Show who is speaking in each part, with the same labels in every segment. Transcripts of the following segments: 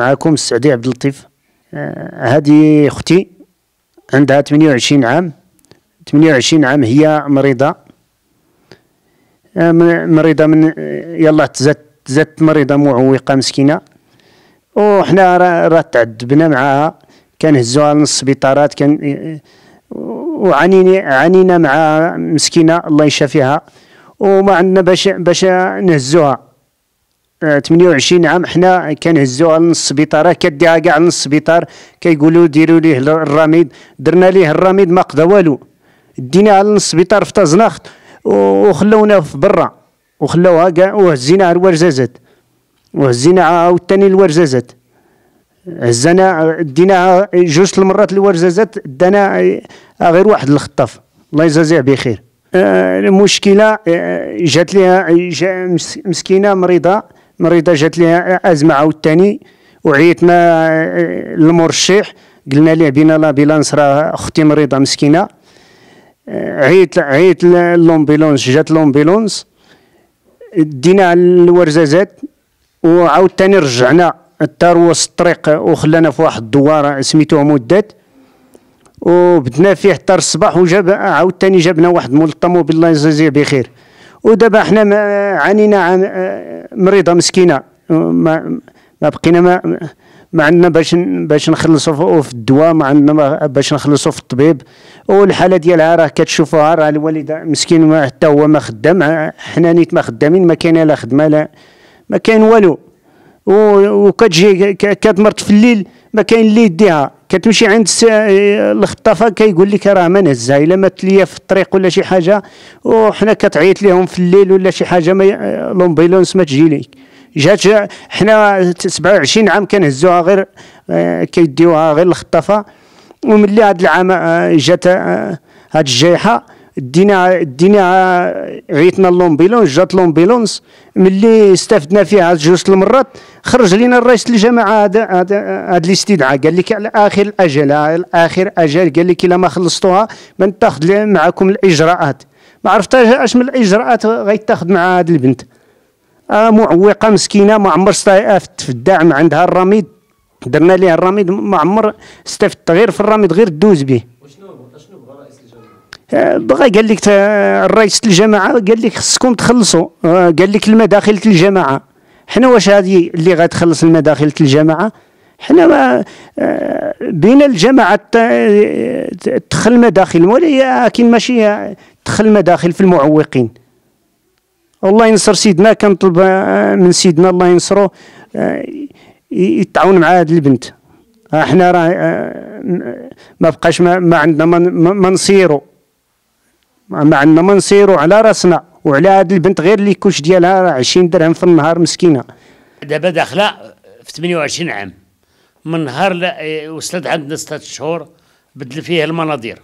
Speaker 1: معكم السعدي عبد اللطيف آه، هذه اختي عندها 28 عام 28 عام هي مريضه آه، مريضه من يلا تزت زادت مريضه معوقه مسكينه وحنا راه تعذبنا معاها كنهزوها للسبيطارات كان وعانينا عانينا معاها مسكينه الله يشافيها وما عندنا باش باش نهزوها 28 عام حنا كنهزوها للسبيطار راه كديها كاع للسبيطار كيقولوا ديروا ليه الرميد درنا ليه الرميد ما قضى والو ديناها للسبيطار في طازناخت وخلونا في برا وخلوها كاع وهزينا على الورزازات وهزينا عاوتاني الورزازات هزنا ديناها جوج المرات الورزازات دانا غير واحد الخطاف الله يجازيه بخير آه، المشكله آه، جات ليها مسكينه مريضه مريضه جات لي ازمه عاوتاني وعيتنا المرشح آه، قلنا ليه بينا لابيلانس راه اختي مريضه مسكينه آه، عيط عيط لومبيلونس جات لومبيلونس دينا الورزازات وعاود تاني رجعنا الدار وسط الطريق وخلانا في واحد الدوار سميتوه مدات وبدنا فيه حتى الصباح وجاب عاوتاني جابنا واحد مول الطوموبيل الله يجزيه بخير ودابا حنا عانينا مريضه مسكينه ما ما بقينا ما ما عندنا باش باش نخلصوا في الدواء ما عندنا باش نخلصوا في الطبيب والحاله ديالها راه كتشوفوها راه الوالده مسكين ما حتى هو ما خدام حنا نيت ما خدامين ما كاينه لا خدمه لا ما كاين والو وكتجي كتمرض في الليل ما كاين اللي يديها كتمشي عند إيه، الخطافه كيقول لك راه ما نهزها الا مات ليا في الطريق ولا شي حاجه وحنا كتعيط لهم في الليل ولا شي حاجه ما آه، لومبيلونس ما تجي ليك جات حنا 27 عام كنهزوها غير آه، كيديوها غير الخطافه وملي هاد العام آه، جات هاد الجائحه دينا دينا عيطنا لومبيلونس جات لومبيلونس ملي استفدنا فيها جوج المرات خرج لنا الرئيس الجماعه هذا هذا الاستدعاء قال لك على اخر الاجل على اخر اجل قال لك الا ما خلصتوها ما تاخذ معكم الاجراءات ما عرفتش اش من الاجراءات غيتاخذ مع هاد البنت آه معوقه مسكينه ما عمر استفدت في الدعم عندها الرميد درنا ليها الرميد ما عمر استفدت غير في الرميد غير دوز به وشنو بغى قال لك الرئيس الجماعه قال لك خصكم تخلصوا آه، قال لك المداخل الجماعه حنا واش هذه اللي غتخلص المداخل الجماعه حنا ما آه، بين الجماعه آه، تدخل مداخل ولكن ماشي تدخل مداخل في المعوقين الله ينصر سيدنا كنطلب من سيدنا الله ينصرو يتعاون مع هاد البنت احنا راه ما بقاش ما, عندنا ما, ما نصيرو ما عندنا ما نصيرو على راسنا وعلى هاد البنت غير اللي كوش ديالها 20 درهم في النهار مسكينه
Speaker 2: دابا داخله في 28 عام من نهار إيه، وصلت عندنا 6 شهور بدل فيها المناظير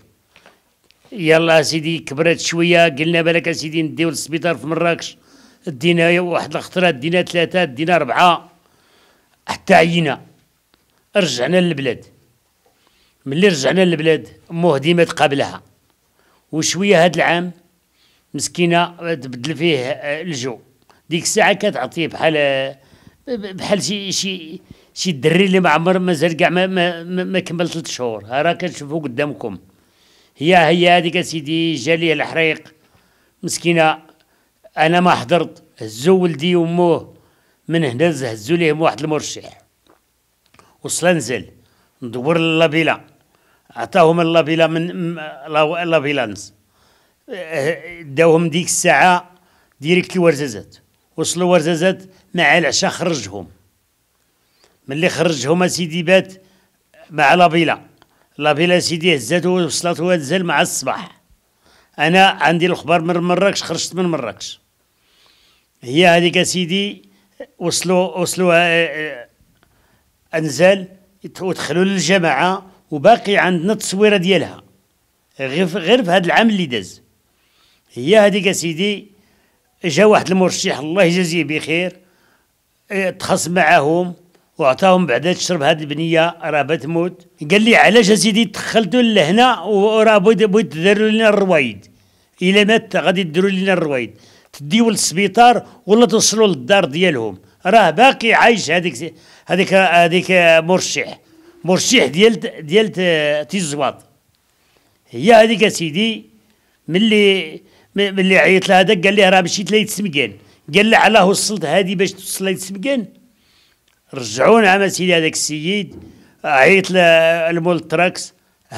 Speaker 2: يلا سيدي كبرت شويه قلنا بالك سيدي نديو للسبيطار في مراكش دينا واحد الخطره دينا ثلاثه دينا اربعه حتى عينا رجعنا للبلاد ملي رجعنا للبلاد مهدمه قبلها تقابلها وشويه هاد العام مسكينه تبدل فيه الجو ديك الساعه كتعطيه بحال بحال شي شي شي دري اللي ما عمر مازال كاع ما, ما, ما كمل ثلاث شهور راه كتشوفو قدامكم هي هي هذيك اسيدي جا ليه الحريق مسكينه انا ما حضرت هزو ولدي وموه من هنا هزو ليهم واحد المرشح وصل نزل ندور لابيلا عطاهم الله من الله بيلانس داوهم ديك الساعه ديريكت لورزازات وصلوا ورزازات مع العشاء خرجهم ملي خرجهم اسيدي بات مع لابيلا لابيلا سيدي هزاته وصلته هزال مع الصباح انا عندي الاخبار من مراكش خرجت من مراكش هي هذيك سيدي وصلوا وصلوا آه، آه، انزال ودخلوا للجماعه وباقي عندنا التصويره ديالها غير في هذا العام اللي داز هي هذيك سيدي جا واحد المرشح الله يجازيه بخير آه، تخص معاهم وعطاهم بعدا تشرب هاد البنيه راه بتموت قال لي علاش اسيدي دخلتوا لهنا وراه بغيت بغيت تديروا لنا الروايد الا مات غادي ديروا لنا الروايد تديو للسبيطار ولا توصلوا للدار ديالهم راه باقي عايش هذيك هذيك هذيك مرشح مرشح ديال ديال تيزواط هي هذيك سيدي ملي ملي عيط لها هذاك قال لي راه مشيت يتسمكان قال لها علاه وصلت هادي باش توصل يتسمكان رجعونا عام سيدي هذاك السيد عيط لمول التراكس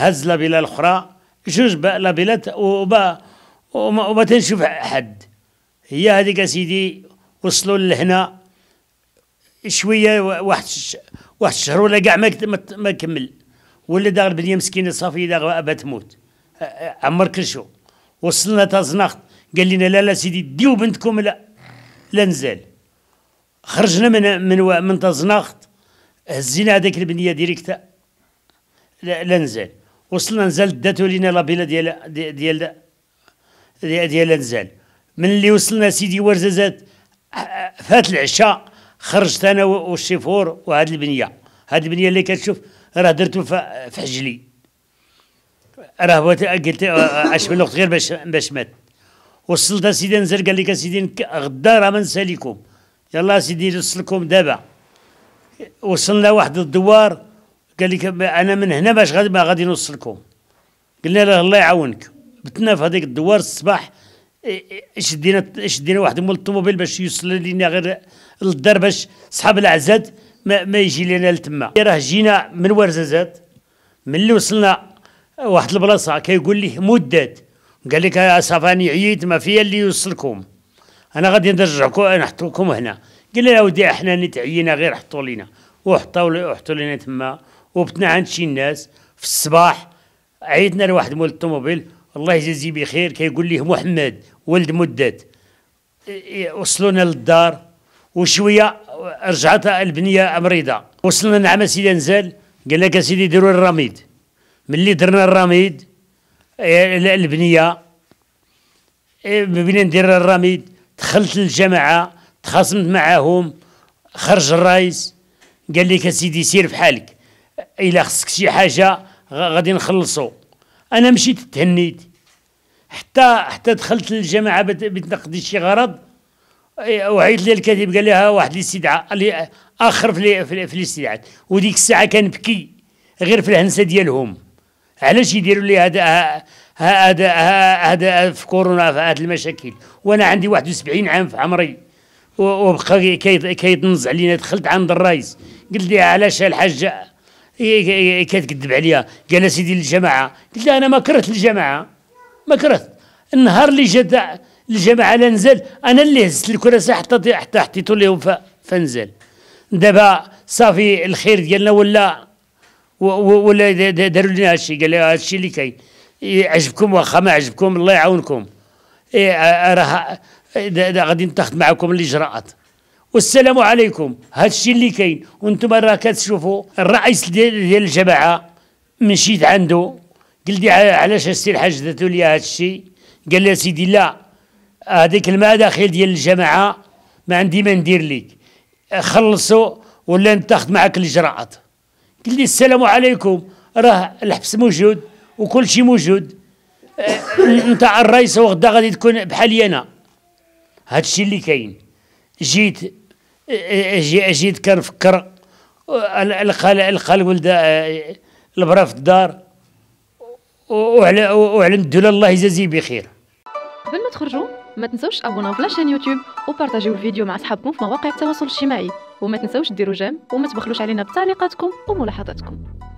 Speaker 2: هز لابيلا الاخرى جوج لابيلات وما وما تنشوف حد هي هذيك سيدي وصلوا لهنا شويه واحد واحد الشهر ولا كاع ما ما كمل ولا داغ البنيه مسكينه صافي داغ ابا تموت عمر كرشو وصلنا تا زناخت قال لنا لا لا سيدي ديو بنتكم لا لا نزال خرجنا من من من تازناخت هزينا هذيك البنيه ديريكتا لا, لا نزال وصلنا نزال داتو لينا لابيلا ديال ديال ديال, ديال, ديال نزال من اللي وصلنا سيدي ورزازات فات العشاء خرجت انا والشيفور وهاد البنيه هاد البنيه اللي كتشوف راه درته في حجلي راه قلت آه، آه، اش من الوقت غير باش باش مات وصلت سيدي نزل قال لك سيدي غدا راه ما نساليكم يلا سيدي نوصلكم دابا وصلنا واحد الدوار قال لك انا من هنا باش غادي ما غادي نوصلكم قلنا له الله يعاونك بتنا في هذيك الدوار الصباح شدينا شدينا واحد مول الطوموبيل باش يوصل لينا غير للدار باش صحاب العزاد ما, ما يجي لنا لتما راه جينا من ورزازات من اللي وصلنا واحد البلاصه كيقول لي مدد قال لك آه، صافاني عييت ما فيا اللي يوصلكم انا غادي نرجعكم نحطوكم هنا قال لي اودي احنا نتعينا غير حطوا لينا وحطوا حطوا لينا تما وبتنا عند شي ناس في الصباح عيطنا لواحد مول الطوموبيل الله يجازيه بخير كيقول ليه محمد ولد مدد إيه، وصلونا للدار وشويه رجعت البنيه مريضه وصلنا نعم سيدي نزال قال لك سيدي ديروا الرميد ملي درنا الرميد إيه، البنيه إيه، بنا ندير الرميد دخلت للجماعه تخاصمت معاهم خرج الرئيس قال لك سيدي سير حالك الا خصك شي حاجه غادي نخلصو انا مشيت تهنيت حتى حتى دخلت للجامعه بتنقدي شي غرض وعيط لي الكاتب قال لها واحد الاستدعاء اللي اخر في, في, الاستدعاءات وديك الساعه كان بكي غير في الهنسه ديالهم علاش يديروا لي هذا هذا هذا في كورونا في هذه المشاكل وانا عندي 71 عام في عمري وبقى كيتنز علينا دخلت عند الرئيس قلت لي علاش الحاجه إيه، إيه، إيه، كتكذب عليا قال سيدي الجماعه قلت له انا ما كرهت الجماعه ما كرهت النهار اللي جات الجماعه لنزل نزل انا اللي هزت الكراسه حتى حتى حطيته لهم فنزل دابا صافي الخير ديالنا ولا ولا داروا لنا هادشي قال لي هادشي اللي كاين عجبكم واخا ما عجبكم الله يعاونكم راه غادي نتخذ معكم الاجراءات والسلام عليكم هذا الشيء اللي كاين وانتم راه كتشوفوا الرئيس ديال الجماعه مشيت عنده قلت لي علاش السي الحاج درتوا لي هذا الشيء قال لي سيدي لا هذيك المداخل ديال الجماعه ما عندي ما ندير لك خلصوا ولا نتاخذ معك الاجراءات قال لي السلام عليكم راه الحبس موجود وكل شيء موجود أه، أه، نتاع الرئيس وغدا غادي تكون بحالي انا هذا الشيء اللي كاين جيت جيت كنفكر لقى لقى الولد آه، البرا في الدار وعلى وعلى الدوله الله يجازيه بخير قبل ما تخرجوا ما تنسوش تابوناو في لاشين يوتيوب وبارطاجيو الفيديو مع صحابكم في مواقع التواصل الاجتماعي وما تنسوش ديروا جيم وما تبخلوش علينا بتعليقاتكم وملاحظاتكم